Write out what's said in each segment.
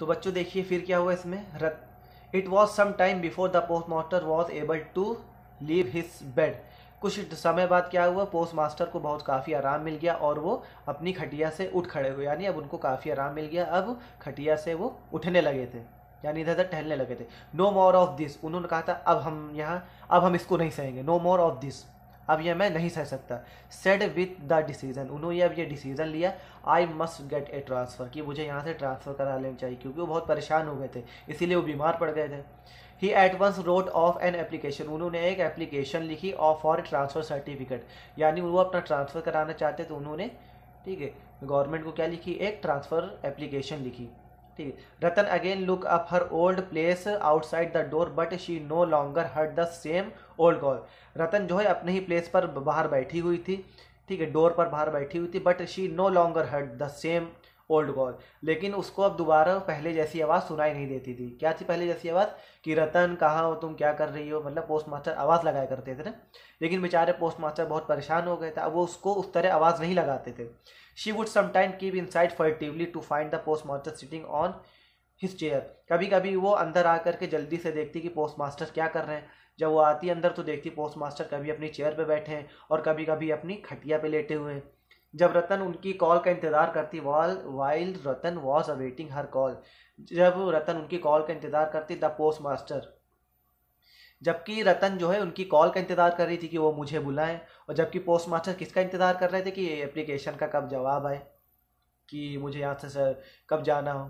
तो बच्चों देखिए फिर क्या हुआ इसमें रत it was some time before the postmaster was able to leave his bed कुछ समय बाद क्या हुआ पोस्ट मास्टर को बहुत काफ़ी आराम मिल गया और वो अपनी खटिया से उठ खड़े हुए यानी अब उनको काफ़ी आराम मिल गया अब खटिया से वो उठने लगे थे यानी इधर उधर टहलने लगे थे नो मोर ऑफ दिस उन्होंने कहा था अब हम यहाँ अब हम इसको नहीं सहेंगे नो मोर ऑफ दिस अब यह मैं नहीं सह सकता सेड विथ द डिसीजन उन्होंने अब ये डिसीजन लिया I must get a transfer कि मुझे यहाँ से ट्रांसफ़र करा लेना चाहिए क्योंकि वो बहुत परेशान हो गए थे इसीलिए वो बीमार पड़ गए थे he at once wrote off an application उन्होंने एक एप्लीकेशन लिखी ऑफ फॉर ट्रांसफ़र सर्टिफिकेट यानी वो अपना ट्रांसफ़र कराना चाहते तो उन्होंने ठीक है गवर्नमेंट को क्या लिखी एक ट्रांसफ़र एप्लीकेशन लिखी ठीक है Ratan again look up her old place outside the door but she no longer heard the same old call Ratan जो है अपने ही प्लेस पर बाहर बैठी हुई थी ठीक है डोर पर बाहर बैठी हुई थी but she no longer heard the same old call लेकिन उसको अब दोबारा पहले जैसी आवाज़ सुनाई नहीं देती थी क्या थी पहले जैसी आवाज़ कि रतन कहाँ हो तुम क्या कर रही हो मतलब पोस्ट मास्टर आवाज़ लगाया करते थे ना लेकिन बेचारे पोस्ट मास्टर बहुत परेशान हो गए थे अब वो उसको उस तरह आवाज़ नहीं लगाते थे she would sometime keep inside furtively to find the postmaster sitting on his chair कभी कभी वो अंदर आकर के जल्दी से देखती कि पोस्ट मास्टर क्या कर रहे हैं जब वो आती अंदर तो देखती पोस्ट मास्टर कभी अपनी चेयर पे बैठे हैं और कभी कभी अपनी खटिया पे लेटे हुए हैं जब रतन उनकी कॉल का इंतज़ार करती वॉल while Ratan was awaiting her call जब रतन उनकी कॉल का इंतज़ार करती द पोस्ट मास्टर जबकि रतन जो है उनकी कॉल का इंतज़ार कर रही थी कि वो मुझे बुलाएं और जबकि पोस्ट मास्टर किसका इंतज़ार कर रहे थे कि एप्लीकेशन का कब जवाब आए कि मुझे यहाँ से सर कब जाना हो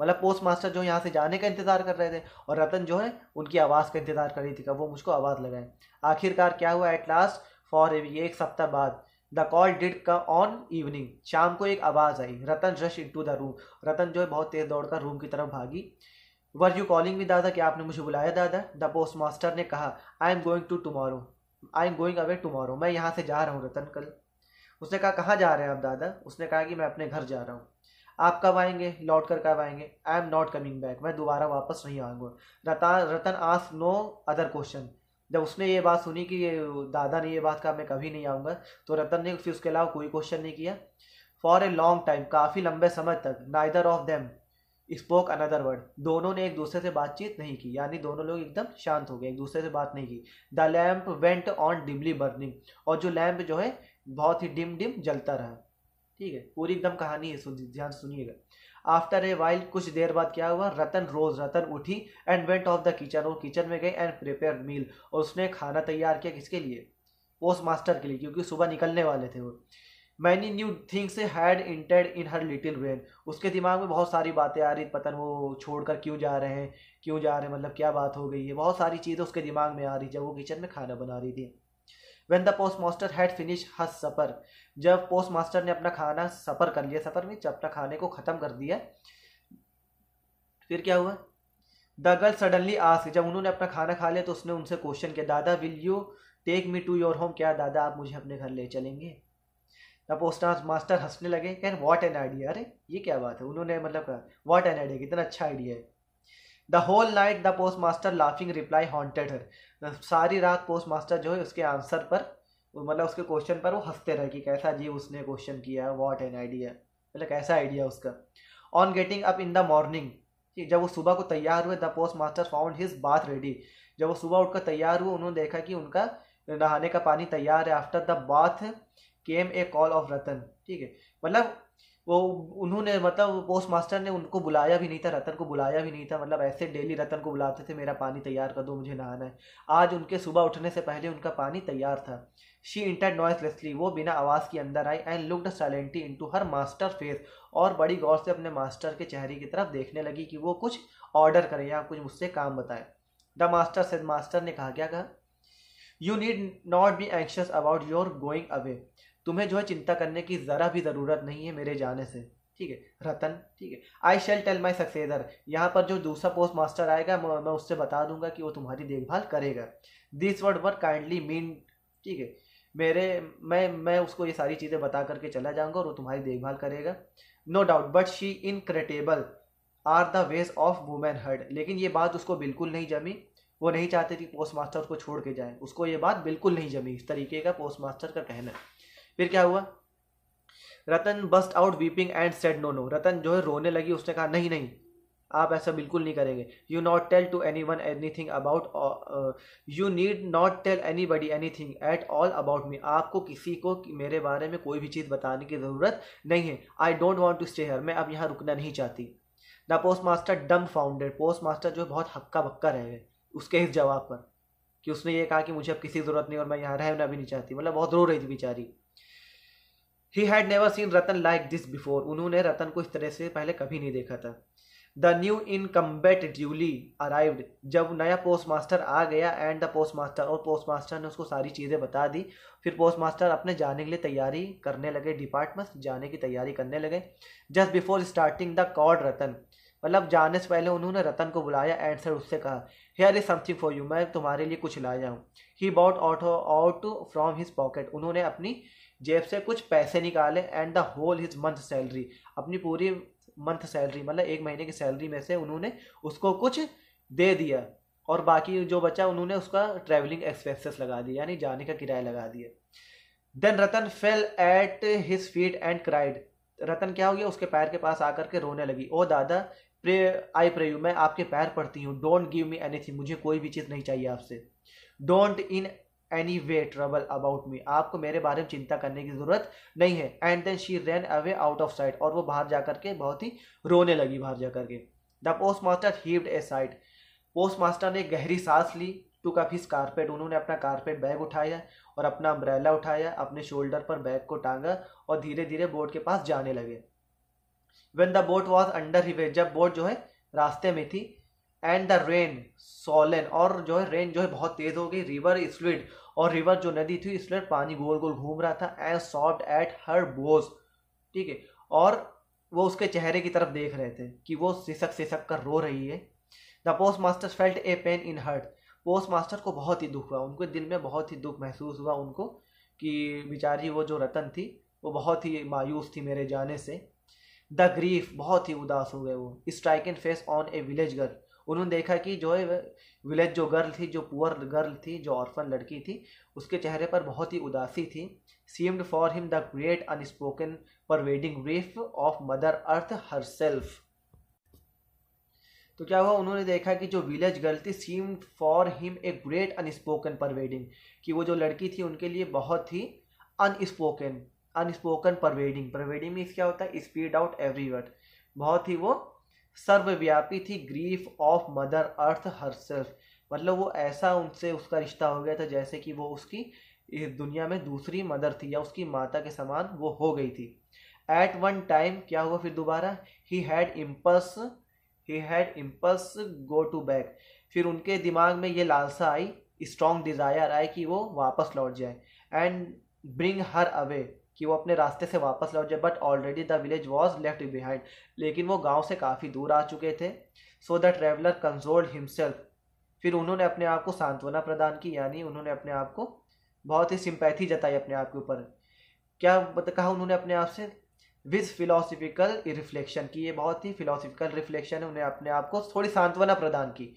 मतलब पोस्ट मास्टर जो यहाँ से जाने का इंतज़ार कर रहे थे और रतन जो है उनकी आवाज़ का इंतज़ार कर रही थी कब वो मुझको आवाज़ लगाएं आखिरकार क्या हुआ एट लास्ट फॉर एक सप्ताह बाद the call did come on evening शाम को एक आवाज़ आई Ratan rush into the room Ratan जो है बहुत तेज़ दौड़कर रूम की तरफ भागी वर यू कॉलिंग मी दादा क्या आपने मुझे बुलाया दादा द पोस्ट मास्टर ने कहा I am going to tomorrow I am going away tomorrow मैं यहाँ से जा रहा हूँ रतन कल उसने कहा कहाँ जा रहे हैं आप दादा उसने कहा कि मैं अपने घर जा रहा हूँ आप कब आएंगे लौट कर कब आएंगे I am not coming back मैं दोबारा वापस नहीं आऊँगा रतन रतन आस नो अदर क्वेश्चन जब उसने ये बात सुनी कि दादा ने ये बात कहा मैं कभी नहीं आऊँगा तो रतन ने फिर उसके अलावा कोई क्वेश्चन नहीं किया फॉर ए लॉन्ग टाइम काफ़ी लंबे समय तक neither of them spoke another word दोनों ने एक दूसरे से बातचीत नहीं की यानी दोनों लोग एकदम शांत हो गए एक दूसरे से बात नहीं की the lamp went on dimly burning और जो लैम्प जो है बहुत ही डिम डिम जलता रहा ठीक है पूरी एकदम कहानी है ध्यान सुनिएगा आफ्टर ए वाइल कुछ देर बाद क्या हुआ रतन रोज रतन उठी and went off the kitchen और किचन में गए एंड प्रिपेयर मील और उसने खाना तैयार किया किसके लिए पोस्ट मास्टर के लिए क्योंकि सुबह निकलने वाले थे वो many new things had entered in her little brain उसके दिमाग में बहुत सारी बातें आ रही पता नहीं वो छोड़कर क्यों जा रहे हैं क्यों जा रहे हैं मतलब क्या बात हो गई है बहुत सारी चीज़ें उसके दिमाग में आ रही जब वो किचन में खाना बना रही थी when the postmaster had finish his supper जब पोस्ट मास्टर ने अपना खाना सफर कर लिया सफर में अपना खाने को ख़त्म कर दिया फिर क्या हुआ द गर्ल सडनली आस जब उन्होंने अपना खाना खा लिया तो उसने उनसे क्वेश्चन किया दादा will you take me to your home क्या दादा आप मुझे अपने घर ले चलेंगे द पोस्ट मास्टर हंसने लगे कैन वॉट एन आइडिया अरे ये क्या बात है उन्होंने मतलब कहा वॉट एन आइडिया कितना अच्छा आइडिया है the whole night the postmaster laughing reply haunted her सारी रात पोस्ट मास्टर जो है उसके आंसर पर मतलब उसके क्वेश्चन पर वो हंसते रहे कि कैसा जी उसने क्वेश्चन किया वॉट एन आइडिया मतलब कैसा आइडिया उसका on getting up in the morning जब वो सुबह को तैयार हुए the postmaster found his bath ready जब वो सुबह उठकर तैयार हुए उन्होंने देखा कि उनका नहाने का पानी तैयार है after the bath came a call of Ratan ठीक है मतलब वो उन्होंने मतलब पोस्ट मास्टर ने उनको बुलाया भी नहीं था रतन को बुलाया भी नहीं था मतलब ऐसे डेली रतन को बुलाते थे मेरा पानी तैयार कर दो मुझे नहाना है आज उनके सुबह उठने से पहले उनका पानी तैयार था शी इंटर नॉइसलेसली वो बिना आवाज़ के अंदर आई and looked silently to her master face और बड़ी गौर से अपने मास्टर के चेहरे की तरफ देखने लगी कि वो कुछ ऑर्डर करें या कुछ मुझसे काम बताएं द मास्टर से मास्टर ने कहा क्या कहा you need not be anxious about your going away तुम्हें जो है चिंता करने की ज़रा भी ज़रूरत नहीं है मेरे जाने से ठीक है रतन ठीक है आई शेल टेल माई सक्सेदर यहाँ पर जो दूसरा पोस्ट मास्टर आएगा मैं उससे बता दूंगा कि वो तुम्हारी देखभाल करेगा this word were kindly mean ठीक है मेरे मैं मैं उसको ये सारी चीज़ें बता करके चला जाऊंगा और वो तुम्हारी देखभाल करेगा no doubt but she inscrutable are the ways of women heart लेकिन ये बात उसको बिल्कुल नहीं जमी वो नहीं चाहते कि पोस्ट मास्टर उसको छोड़ के जाए उसको ये बात बिल्कुल नहीं जमी इस तरीके का पोस्ट मास्टर का कहना है फिर क्या हुआ Ratan burst out weeping and said no no Ratan जो है रोने लगी उसने कहा नहीं नहीं आप ऐसा बिल्कुल नहीं करेंगे you not tell to anyone anything about you need not tell anybody anything at all about me आपको किसी को मेरे बारे में कोई भी चीज़ बताने की ज़रूरत नहीं है I don't want to stay here मैं अब यहाँ रुकना नहीं चाहती the postmaster dumbfounded postmaster जो बहुत हक्का बक्का रह गए उसके इस जवाब पर कि उसने ये कहा कि मुझे अब किसी ज़रूरत नहीं और मैं यहाँ रहना भी नहीं चाहती मतलब बहुत रो रही थी बेचारी he had never seen Ratan like this before उन्होंने रतन को इस तरह से पहले कभी नहीं देखा था the new incumbent duly arrived जब नया पोस्ट मास्टर आ गया एंड द पोस्ट मास्टर और पोस्ट मास्टर ने उसको सारी चीज़ें बता दी फिर पोस्ट मास्टर अपने जाने के लिए तैयारी करने लगे डिपार्टमेंट जाने की तैयारी करने लगे just before starting the called Ratan मतलब जाने से पहले उन्होंने रतन को बुलाया एंड सर उससे कहा here is something for you मैं तुम्हारे लिए कुछ लाया हूँ he bought auto out from his pocket उन्होंने अपनी जेब से कुछ पैसे निकाले and the whole his month salary अपनी पूरी मंथ सैलरी मतलब एक महीने की सैलरी में से उन्होंने उसको कुछ दे दिया और बाकी जो बचा उन्होंने उसका ट्रैवलिंग एक्सपेंसेस लगा दिया यानी जाने का किराया लगा दिया then Ratan fell at his feet and cried Ratan क्या हो गया उसके पैर के पास आकर के रोने लगी ओ दादा प्रे आई प्रे यू मैं आपके पैर पड़ती हूँ डोंट गिव मी एनीथिंग मुझे कोई भी चीज़ नहीं चाहिए आपसे don't in any way trouble about me आपको मेरे बारे में चिंता करने की जरूरत नहीं है and then she ran away out of sight और वो बाहर जा करके बहुत ही रोने लगी बाहर जा करके the postmaster heaved a sigh postmaster ने गहरी सांस ली टू अप हिज कारपेट उन्होंने अपना कारपेट बैग उठाया और अपना अम्ब्रेला उठाया अपने शोल्डर पर बैग को टांगा और धीरे धीरे बोट के पास जाने लगे when the boat was under way जब बोट जो है रास्ते में थी एंड द रेन सोलन और जो है रेन जो है बहुत तेज हो गई रिवर स्लिड और रिवर जो नदी थी इसमें पानी गोल गोल घूम रहा था as soft at her bows ठीक है और वो उसके चेहरे की तरफ देख रहे थे कि वो सिसक सिसक कर रो रही है the postmaster felt a pain in heart postmaster को बहुत ही दुख हुआ उनके दिल में बहुत ही दुख महसूस हुआ उनको कि बेचारी वो जो रतन थी वो बहुत ही मायूस थी मेरे जाने से द ग्रीफ बहुत ही उदास हो गए वो strike and face on a village girl उन्होंने देखा कि जो है विलेज जो गर्ल थी जो पुअर गर्ल थी जो ऑर्फन लड़की थी उसके चेहरे पर बहुत ही उदासी थी seemed for him the great unspoken pervading grief of mother earth herself तो क्या हुआ उन्होंने देखा कि जो विलेज गर्ल थी seemed for him a great unspoken pervading कि वो जो लड़की थी उनके लिए बहुत ही अनस्पोकन अनस्पोकन पर वेडिंग वेडिंग में मीन्स क्या होता है स्पीड आउट वर्ड बहुत ही वो सर्वव्यापी थी grief of mother earth her मतलब वो ऐसा उनसे उसका रिश्ता हो गया था जैसे कि वो उसकी इस दुनिया में दूसरी मदर थी या उसकी माता के समान वो हो गई थी एट वन टाइम क्या हुआ फिर दोबारा he had impulse he had impulse go to back फिर उनके दिमाग में ये लालसा आई स्ट्रॉन्ग डिज़ायर आए कि वो वापस लौट जाए एंड ब्रिंग हर अवे कि वो अपने रास्ते से वापस लौट जाए but already the village was left behind लेकिन वो गांव से काफ़ी दूर आ चुके थे so the traveller consoled himself फिर उन्होंने अपने आप को सांत्वना प्रदान की यानी उन्होंने अपने आप को बहुत ही सिंपैथी जताई अपने आप के ऊपर क्या कहा उन्होंने अपने आप से विज फिलोसफिकल रिफ्लेक्शन की ये बहुत ही फिलोसफिकल रिफ्लेक्शन है उन्हें अपने आप को थोड़ी सांत्वना प्रदान की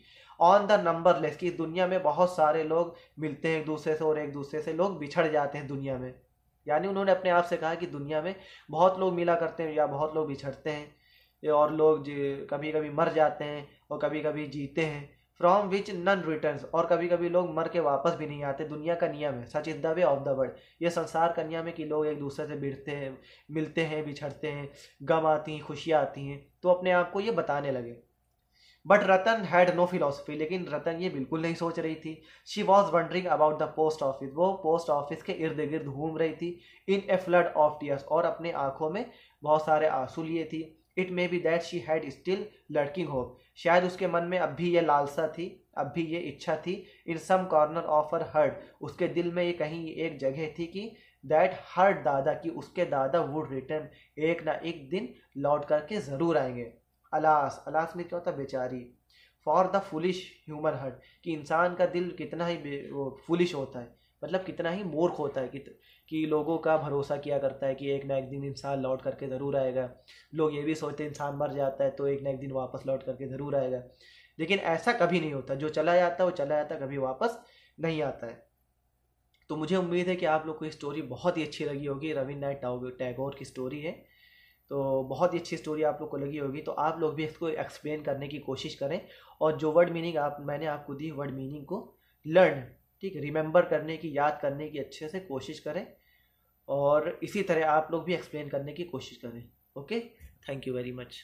ऑन द नंबर लेस की दुनिया में बहुत सारे लोग मिलते हैं एक दूसरे से और एक दूसरे से लोग बिछड़ जाते हैं दुनिया में यानी उन्होंने अपने आप से कहा कि दुनिया में बहुत लोग मिला करते हैं या बहुत लोग बिछड़ते हैं और लोग कभी कभी मर जाते हैं और कभी कभी जीते हैं फ्रॉम विच नन रिटर्न और कभी कभी लोग मर के वापस भी नहीं आते दुनिया का नियम है such is the way of the world ये संसार का नियम है कि लोग एक दूसरे से बिड़ते हैं मिलते हैं बिछड़ते हैं गम आती हैं खुशियाँ आती हैं तो अपने आप को ये बताने लगे but Ratan had no philosophy लेकिन रतन ये बिल्कुल नहीं सोच रही थी she was wandering about the post office वो पोस्ट ऑफिस के इर्द गिर्द घूम रही थी in a flood of tears और अपने आंखों में बहुत सारे आंसू लिए थी it may be that she had still lurking hope शायद उसके मन में अब भी ये लालसा थी अब भी ये इच्छा थी in some corner of her heart उसके दिल में ये कहीं एक जगह थी कि दैट हर्ड दादा कि उसके दादा वुड रिटर्न एक ना एक दिन लौट करके ज़रूर आएंगे अलास अलास में क्या होता है बेचारी for the foolish human heart कि इंसान का दिल कितना ही वो फुलिश होता है मतलब कितना ही मूर्ख होता है कि, कि लोगों का भरोसा किया करता है कि एक ना एक दिन इंसान लौट करके ज़रूर आएगा लोग ये भी सोचते हैं इंसान मर जाता है तो एक ना एक दिन वापस लौट करके ज़रूर आएगा लेकिन ऐसा कभी नहीं होता जो चला जाता है वो चला जाता कभी वापस नहीं आता है तो मुझे उम्मीद है कि आप लोग को ये स्टोरी बहुत ही अच्छी लगी होगी नाथ टैगोर की स्टोरी है तो बहुत ही अच्छी स्टोरी आप लोग को लगी होगी तो आप लोग भी इसको एक्सप्लेन करने की कोशिश करें और जो वर्ड मीनिंग आप मैंने आपको दी वर्ड मीनिंग को लर्न ठीक है रिमेंबर करने की याद करने की अच्छे से कोशिश करें और इसी तरह आप लोग भी एक्सप्लेन करने की कोशिश करें okay thank you very much